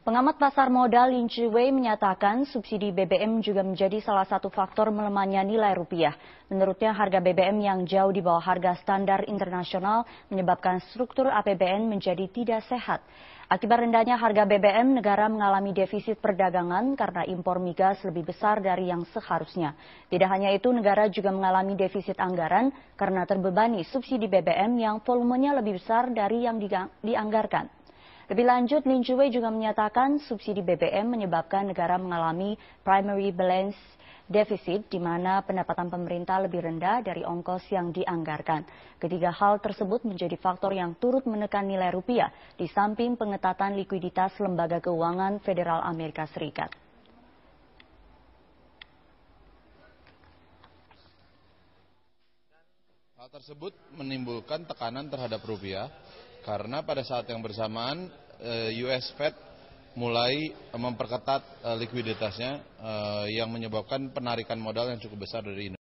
Pengamat pasar modal Lin Chi Wei menyatakan subsidi BBM juga menjadi salah satu faktor melemahnya nilai rupiah. Menurutnya harga BBM yang jauh di bawah harga standar internasional menyebabkan struktur APBN menjadi tidak sehat. Akibat rendahnya harga BBM, negara mengalami defisit perdagangan karena impor migas lebih besar dari yang seharusnya. Tidak hanya itu, negara juga mengalami defisit anggaran karena terbebani subsidi BBM yang volumenya lebih besar dari yang dianggarkan. Lebih lanjut, Lin Jue juga menyatakan subsidi BBM menyebabkan negara mengalami primary balance defisit di mana pendapatan pemerintah lebih rendah dari ongkos yang dianggarkan. Ketiga hal tersebut menjadi faktor yang turut menekan nilai rupiah di samping pengetatan likuiditas lembaga keuangan federal Amerika Serikat. Hal tersebut menimbulkan tekanan terhadap rupiah karena pada saat yang bersamaan eh, US Fed mulai memperketat eh, likuiditasnya eh, yang menyebabkan penarikan modal yang cukup besar dari indonesia